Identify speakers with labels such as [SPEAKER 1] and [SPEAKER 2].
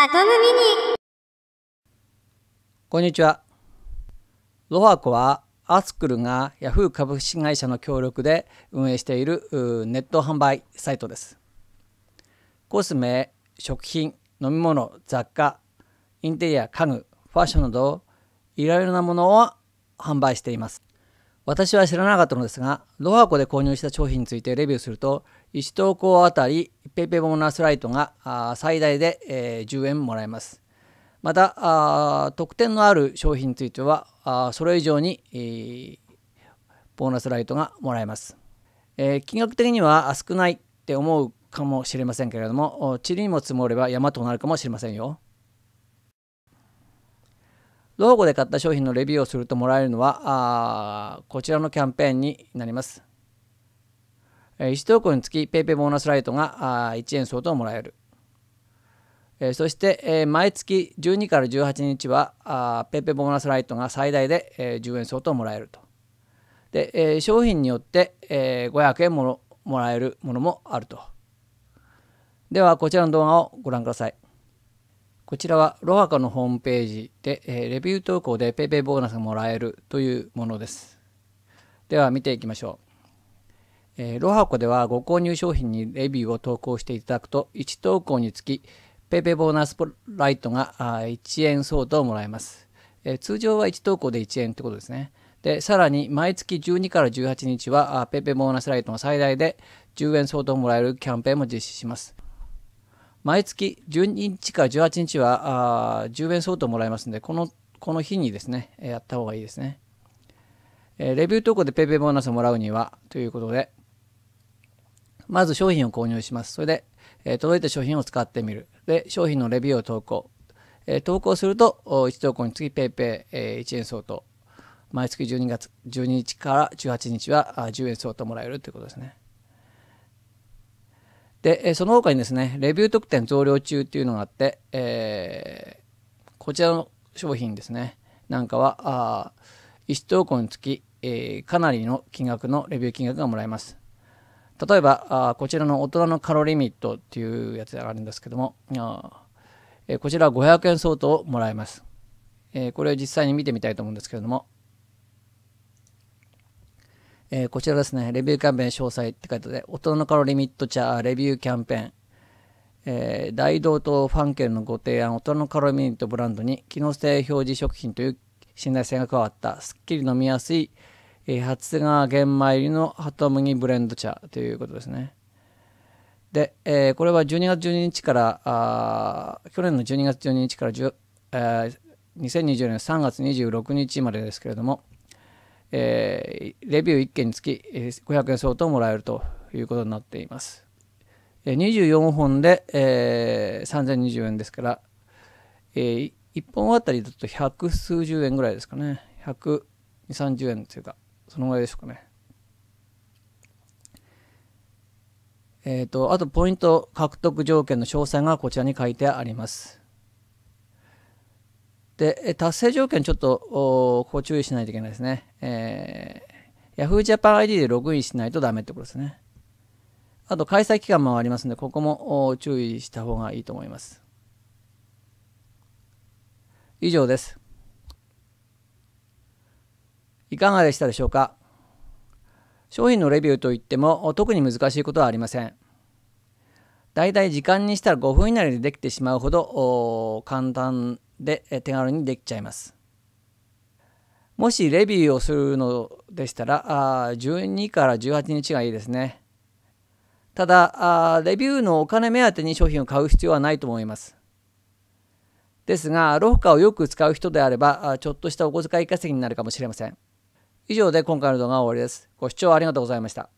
[SPEAKER 1] アトムミニこんにちは。ロファコはアスクルが Yahoo 株式会社の協力で運営しているネット販売サイトです。コスメ、食品、飲み物、雑貨、インテリア、家具、ファッションなどいろいろなものを販売しています。私は知らなかったのですが、ロハコで購入した商品についてレビューすると、1投稿あたり PayPay ボーナスライトが最大で、え10円もらえます。また、特典のある商品については、それ以上に、ボーナスライトがもらえます。え金額的には少ないって思うかもしれませんけれども、塵にも積もれば山となるかもしれませんよ。ローで買った商品のレビューをするともらえるのはあこちらのキャンペーンになります。えー、1投稿につき PayPay ボーナスライトがあ1円相当もらえる。えー、そして、えー、毎月12から18日はあ PayPay ボーナスライトが最大で、えー、10円相当もらえると。で、えー、商品によって、えー、500円ものもらえるものもあると。ではこちらの動画をご覧ください。こちらはロハカのホームページで、えー、レビュー投稿で PayPay ボーナスがもらえるというものです。では見ていきましょう。えー、ロハコではご購入商品にレビューを投稿していただくと1投稿につき PayPay ボーナスライトがあ1円相当もらえます、えー、通常は1投稿で1円ってことですね。で、さらに毎月12から18日は PayPay ボーナスライトの最大で10円相当もらえるキャンペーンも実施します。毎月12日から18日はあ10円相当もらえますので、このこの日にですね、やった方がいいですね。えー、レビュー投稿で PayPay ボーナスをもらうにはということで、まず商品を購入します。それで、えー、届いた商品を使ってみる。で、商品のレビューを投稿。えー、投稿すると、1投稿につき PayPay、えー、1円相当。毎月12月12日から18日は10円相当もらえるということですね。で、その他にですね、レビュー特典増量中っていうのがあって、えー、こちらの商品ですね、なんかは、あ1投稿につき、えー、かなりの金額のレビュー金額がもらえます。例えば、あこちらの大人のカロリーミットっていうやつがあるんですけども、あえー、こちらは500円相当をもらえます。えこれを実際に見てみたいと思うんですけれども、えー、こちらですね、レビューキャンペーン詳細って書いてあ大人のカロリミット茶レビューキャンペーン、えー、大道とファンケルのご提案、大人のカロリーミットブランドに機能性表示食品という信頼性が加わった、すっきり飲みやすい、えー、発芽玄米入りのハトムギブレンド茶ということですね。で、えー、これは12月12日から、あ去年の12月12日から10、えー、2020年3月26日までですけれども、えー、レビュー1件につき500円相当もらえるということになっています。24本で、えー、3020円ですから、えー、1本あたりだと百数十円ぐらいですかね。120、30円というか、そのぐらいでしょうかね。えっ、ー、と、あとポイント獲得条件の詳細がこちらに書いてあります。で、達成条件ちょっと、ここ注意しないといけないですね。えー、Yahoo Japan ID でログインしないとダメってことですね。あと、開催期間もありますので、ここも注意した方がいいと思います。以上です。いかがでしたでしょうか商品のレビューといっても特に難しいことはありません。だいたい時間にしたら5分以内でできてしまうほど簡単で手軽にできちゃいます。もしレビューをするのでしたら、12から18日がいいですね。ただレビューのお金目当てに商品を買う必要はないと思います。ですが、ロフカをよく使う人であれば、ちょっとしたお小遣い稼ぎになるかもしれません。以上で今回の動画は終わりです。ご視聴ありがとうございました。